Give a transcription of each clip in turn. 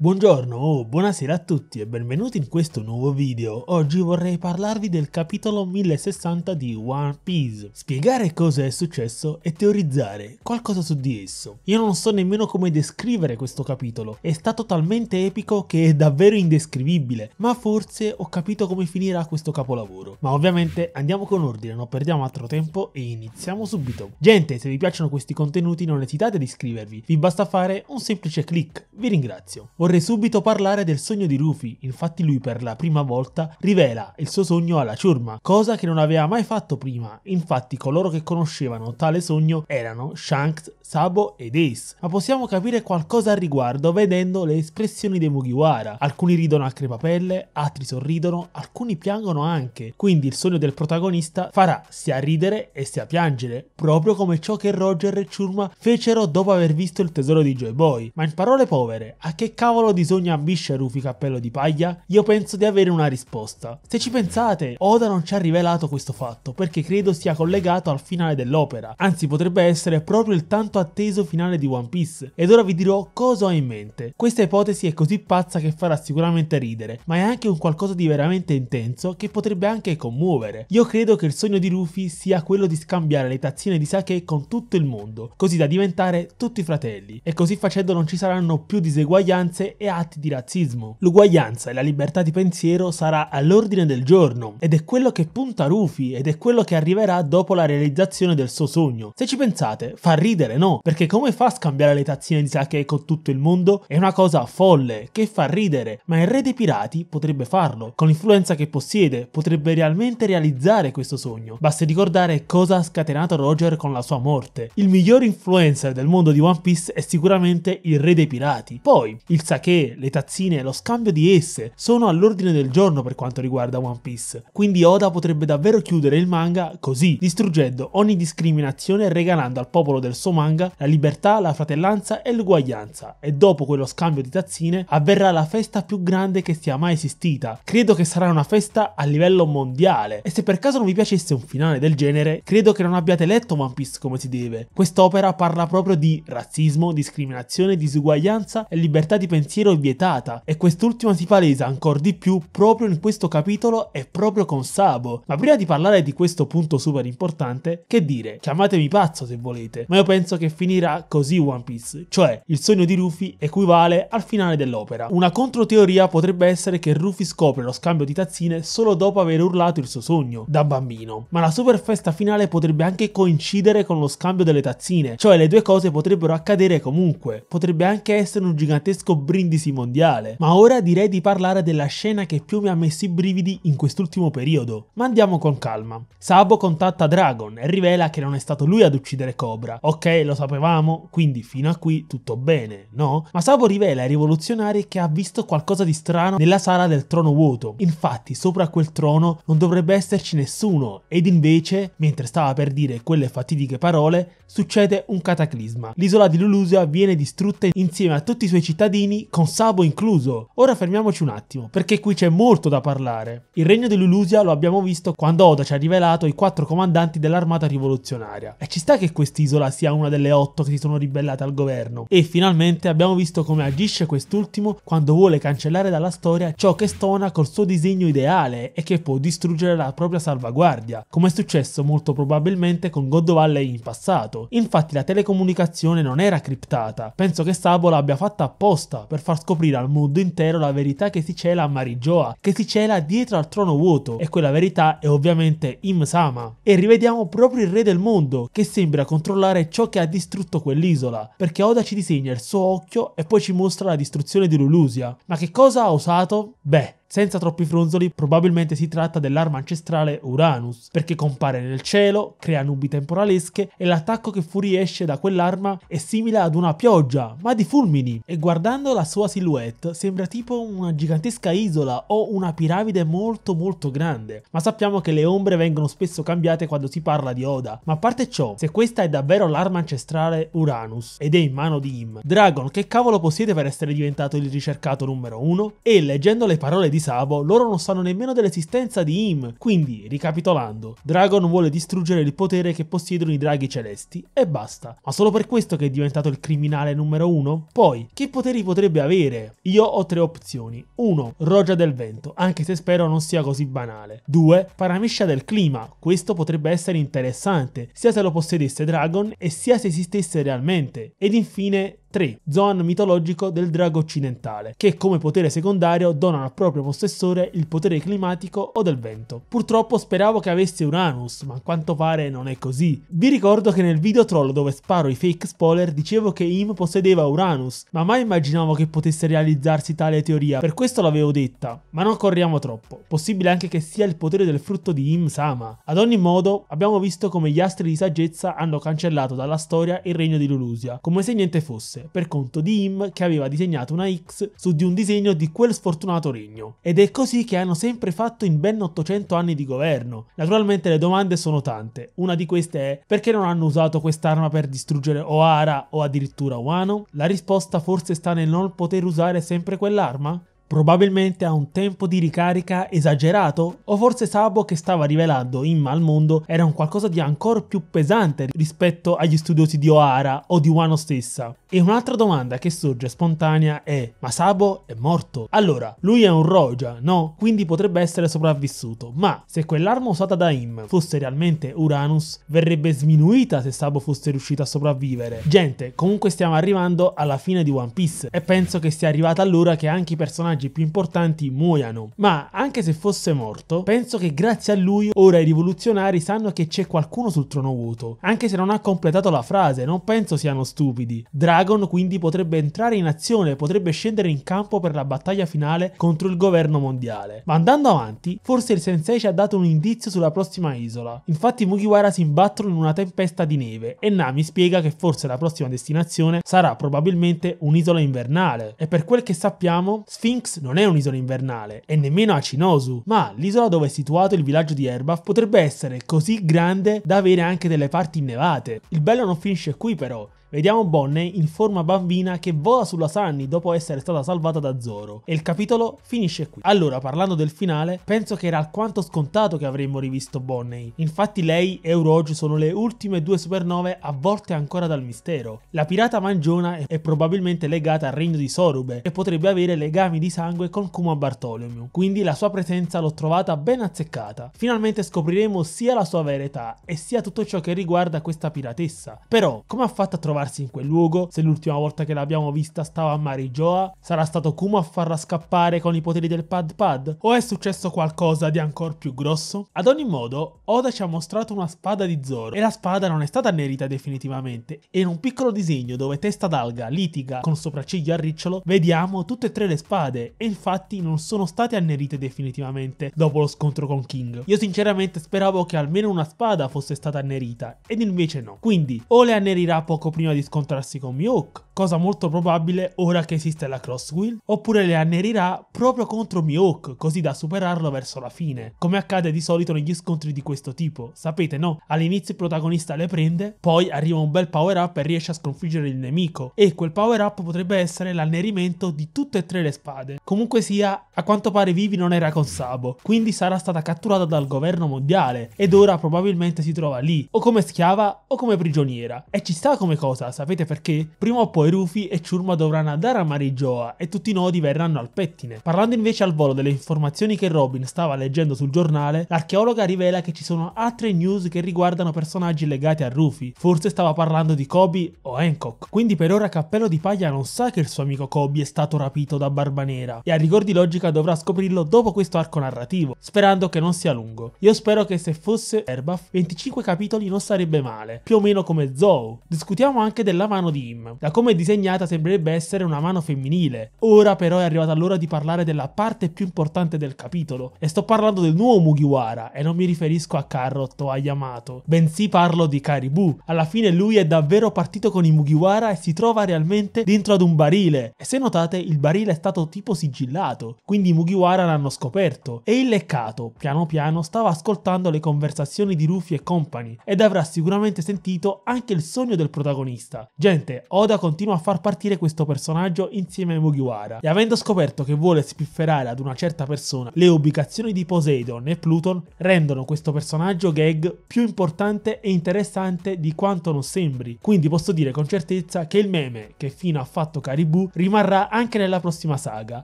Buongiorno o buonasera a tutti e benvenuti in questo nuovo video. Oggi vorrei parlarvi del capitolo 1060 di One Piece, spiegare cosa è successo e teorizzare qualcosa su di esso. Io non so nemmeno come descrivere questo capitolo, è stato talmente epico che è davvero indescrivibile, ma forse ho capito come finirà questo capolavoro. Ma ovviamente andiamo con ordine, non perdiamo altro tempo e iniziamo subito. Gente, se vi piacciono questi contenuti non esitate ad iscrivervi, vi basta fare un semplice click. Vi ringrazio. Vorrei subito parlare del sogno di Rufy, infatti lui per la prima volta rivela il suo sogno alla ciurma, cosa che non aveva mai fatto prima, infatti coloro che conoscevano tale sogno erano Shanks, Sabo ed Ace, ma possiamo capire qualcosa al riguardo vedendo le espressioni dei Mugiwara, alcuni ridono a crepapelle, altri sorridono, alcuni piangono anche, quindi il sogno del protagonista farà sia ridere e sia piangere, proprio come ciò che Roger e Ciurma fecero dopo aver visto il tesoro di Joy Boy, ma in parole povere, a che cavolo cavolo di sogno ambisce Rufy Cappello di Paglia? Io penso di avere una risposta. Se ci pensate, Oda non ci ha rivelato questo fatto, perché credo sia collegato al finale dell'opera, anzi potrebbe essere proprio il tanto atteso finale di One Piece, ed ora vi dirò cosa ho in mente. Questa ipotesi è così pazza che farà sicuramente ridere, ma è anche un qualcosa di veramente intenso che potrebbe anche commuovere. Io credo che il sogno di Rufy sia quello di scambiare le tazzine di sake con tutto il mondo, così da diventare tutti fratelli, e così facendo non ci saranno più diseguaglianze e atti di razzismo. L'uguaglianza e la libertà di pensiero sarà all'ordine del giorno ed è quello che punta Rufy ed è quello che arriverà dopo la realizzazione del suo sogno. Se ci pensate, fa ridere, no? Perché come fa a scambiare le tazzine di sake con tutto il mondo? È una cosa folle, che fa ridere, ma il re dei pirati potrebbe farlo. Con l'influenza che possiede, potrebbe realmente realizzare questo sogno. Basta ricordare cosa ha scatenato Roger con la sua morte. Il miglior influencer del mondo di One Piece è sicuramente il re dei pirati. Poi, il sake che le tazzine e lo scambio di esse sono all'ordine del giorno per quanto riguarda One Piece, quindi Oda potrebbe davvero chiudere il manga così, distruggendo ogni discriminazione e regalando al popolo del suo manga la libertà, la fratellanza e l'uguaglianza. E dopo quello scambio di tazzine avverrà la festa più grande che sia mai esistita. Credo che sarà una festa a livello mondiale. E se per caso non vi piacesse un finale del genere, credo che non abbiate letto One Piece come si deve. Quest'opera parla proprio di razzismo, discriminazione, disuguaglianza e libertà di pensiero pensiero è vietata e quest'ultima si palesa ancora di più proprio in questo capitolo e proprio con Sabo. Ma prima di parlare di questo punto super importante, che dire? Chiamatemi pazzo se volete, ma io penso che finirà così One Piece, cioè il sogno di Ruffy equivale al finale dell'opera. Una controteoria potrebbe essere che Ruffy scopre lo scambio di tazzine solo dopo aver urlato il suo sogno da bambino, ma la super festa finale potrebbe anche coincidere con lo scambio delle tazzine, cioè le due cose potrebbero accadere comunque. Potrebbe anche essere un gigantesco brivido brindisi mondiale. Ma ora direi di parlare della scena che più mi ha messo i brividi in quest'ultimo periodo. Ma andiamo con calma. Sabo contatta Dragon e rivela che non è stato lui ad uccidere Cobra. Ok, lo sapevamo, quindi fino a qui tutto bene, no? Ma Sabo rivela ai rivoluzionari che ha visto qualcosa di strano nella sala del trono vuoto. Infatti, sopra quel trono non dovrebbe esserci nessuno, ed invece, mentre stava per dire quelle fatidiche parole, succede un cataclisma. L'isola di Lulusia viene distrutta insieme a tutti i suoi cittadini con Sabo incluso. Ora fermiamoci un attimo, perché qui c'è molto da parlare. Il regno di Lulusia lo abbiamo visto quando Oda ci ha rivelato i quattro comandanti dell'armata rivoluzionaria. E ci sta che quest'isola sia una delle otto che si sono ribellate al governo. E finalmente abbiamo visto come agisce quest'ultimo quando vuole cancellare dalla storia ciò che stona col suo disegno ideale e che può distruggere la propria salvaguardia, come è successo molto probabilmente con God Valley in passato. Infatti la telecomunicazione non era criptata. Penso che Sabo l'abbia fatta apposta per far scoprire al mondo intero la verità che si cela a Marijoa, che si cela dietro al trono vuoto, e quella verità è ovviamente Imsama. E rivediamo proprio il re del mondo, che sembra controllare ciò che ha distrutto quell'isola, perché Oda ci disegna il suo occhio e poi ci mostra la distruzione di Lulusia. Ma che cosa ha usato? Beh, senza troppi fronzoli, probabilmente si tratta dell'arma ancestrale Uranus, perché compare nel cielo, crea nubi temporalesche e l'attacco che fuoriesce da quell'arma è simile ad una pioggia, ma di fulmini. E guardando la sua silhouette sembra tipo una gigantesca isola o una piramide molto molto grande, ma sappiamo che le ombre vengono spesso cambiate quando si parla di Oda. Ma a parte ciò, se questa è davvero l'arma ancestrale Uranus ed è in mano di Im, Dragon che cavolo possiede per essere diventato il ricercato numero uno? E leggendo le parole di di Savo, loro non sanno nemmeno dell'esistenza di Im. Quindi, ricapitolando, Dragon vuole distruggere il potere che possiedono i draghi celesti e basta. Ma solo per questo che è diventato il criminale numero uno? Poi, che poteri potrebbe avere? Io ho tre opzioni. 1. Rogia del vento, anche se spero non sia così banale. 2. Paramiscia del clima, questo potrebbe essere interessante, sia se lo possedesse Dragon e sia se esistesse realmente. Ed infine 3. Zoan mitologico del drago occidentale, che come potere secondario donano al proprio possessore il potere climatico o del vento. Purtroppo speravo che avesse Uranus, ma a quanto pare non è così. Vi ricordo che nel video troll dove sparo i fake spoiler dicevo che Im possedeva Uranus, ma mai immaginavo che potesse realizzarsi tale teoria, per questo l'avevo detta, ma non corriamo troppo. Possibile anche che sia il potere del frutto di Im Sama. Ad ogni modo, abbiamo visto come gli astri di saggezza hanno cancellato dalla storia il regno di Lulusia, come se niente fosse. X, per conto di Im che aveva disegnato una X su di un disegno di quel sfortunato regno. Ed è così che hanno sempre fatto in ben 800 anni di governo. Naturalmente le domande sono tante, una di queste è perché non hanno usato quest'arma per distruggere O'Hara o addirittura Wano? La risposta forse sta nel non poter usare sempre quell'arma? Probabilmente ha un tempo di ricarica esagerato o forse Sabo che stava rivelando Imma al mondo era un qualcosa di ancora più pesante rispetto agli studiosi di O'Hara o di Wano stessa. E un'altra domanda che sorge spontanea è ma Sabo è morto? Allora, lui è un Roja, no? Quindi potrebbe essere sopravvissuto, ma se quell'arma usata da Im fosse realmente Uranus, verrebbe sminuita se Sabo fosse riuscito a sopravvivere. Gente, comunque stiamo arrivando alla fine di One Piece e penso che sia arrivata l'ora che anche i personaggi personaggi più importanti muoiano, ma anche se fosse morto, penso che grazie a lui ora i rivoluzionari sanno che c'è qualcuno sul trono vuoto, anche se non ha completato la frase, non penso siano stupidi. Dragon quindi potrebbe entrare in azione, potrebbe scendere in campo per la battaglia finale contro il governo mondiale. Ma andando avanti, forse il sensei ci ha dato un indizio sulla prossima isola. Infatti Mugiwara si imbattono in una tempesta di neve e Nami spiega che forse la prossima destinazione sarà probabilmente un'isola invernale. E per quel che sappiamo, Sphinx non è un'isola invernale e nemmeno Acinosu, ma l'isola dove è situato il villaggio di Erbaf potrebbe essere così grande da avere anche delle parti innevate. Il bello non finisce qui però, Vediamo Bonnie in forma bambina che vola sulla Sunny dopo essere stata salvata da Zoro e il capitolo finisce qui. Allora, parlando del finale, penso che era alquanto scontato che avremmo rivisto Bonnie. Infatti lei e Orochi sono le ultime due supernove avvolte ancora dal mistero. La pirata mangiona è probabilmente legata al regno di Sorube e potrebbe avere legami di sangue con Kuma Bartolomeo, quindi la sua presenza l'ho trovata ben azzeccata. Finalmente scopriremo sia la sua vera età e sia tutto ciò che riguarda questa piratessa. Però, come ha fatto a trovare trovarsi in quel luogo, se l'ultima volta che l'abbiamo vista stava a Marijoa, sarà stato Kuma a farla scappare con i poteri del Pad Pad o è successo qualcosa di ancora più grosso? Ad ogni modo, Oda ci ha mostrato una spada di Zoro e la spada non è stata annerita definitivamente e in un piccolo disegno dove testa d'alga litiga con sopracciglio a ricciolo vediamo tutte e tre le spade e infatti non sono state annerite definitivamente dopo lo scontro con King. Io sinceramente speravo che almeno una spada fosse stata annerita ed invece no. Quindi o le annerirà poco prima prima di scontrarsi con Mihawk, cosa molto probabile ora che esiste la Crosswheel, oppure le annerirà proprio contro Mihawk, così da superarlo verso la fine, come accade di solito negli scontri di questo tipo. Sapete no? All'inizio il protagonista le prende, poi arriva un bel power up e riesce a sconfiggere il nemico, e quel power up potrebbe essere l'annerimento di tutte e tre le spade. Comunque sia, a quanto pare Vivi non era con Sabo, quindi sarà stata catturata dal governo mondiale, ed ora probabilmente si trova lì, o come schiava o come prigioniera. E ci sta come cosa cosa, sapete perché? Prima o poi Rufy e Ciurma dovranno andare a Marijoa e tutti i nodi verranno al pettine. Parlando invece al volo delle informazioni che Robin stava leggendo sul giornale, l'archeologa rivela che ci sono altre news che riguardano personaggi legati a Rufy. Forse stava parlando di Kobe o Hancock. Quindi per ora Cappello di Paglia non sa che il suo amico Kobe è stato rapito da Barbanera e a rigor di logica dovrà scoprirlo dopo questo arco narrativo, sperando che non sia lungo. Io spero che se fosse Erbath 25 capitoli non sarebbe male, più o meno come Zoe. Discutiamo anche anche della mano di Im. Da come è disegnata sembrerebbe essere una mano femminile. Ora però è arrivata l'ora di parlare della parte più importante del capitolo e sto parlando del nuovo Mugiwara e non mi riferisco a Carrot o a Yamato, bensì parlo di Karibu. Alla fine lui è davvero partito con i Mugiwara e si trova realmente dentro ad un barile e se notate il barile è stato tipo sigillato, quindi i Mugiwara l'hanno scoperto e il leccato piano piano stava ascoltando le conversazioni di Rufy e company ed avrà sicuramente sentito anche il sogno del protagonista protagonista. Gente, Oda continua a far partire questo personaggio insieme a Mugiwara e avendo scoperto che vuole spifferare ad una certa persona le ubicazioni di Poseidon e Pluton rendono questo personaggio gag più importante e interessante di quanto non sembri. Quindi posso dire con certezza che il meme che fino ha fatto Caribou rimarrà anche nella prossima saga.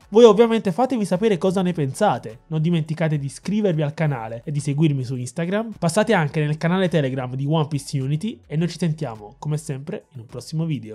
Voi ovviamente fatemi sapere cosa ne pensate, non dimenticate di iscrivervi al canale e di seguirmi su Instagram, passate anche nel canale Telegram di One Piece Unity e noi ci sentiamo come sempre in un prossimo video.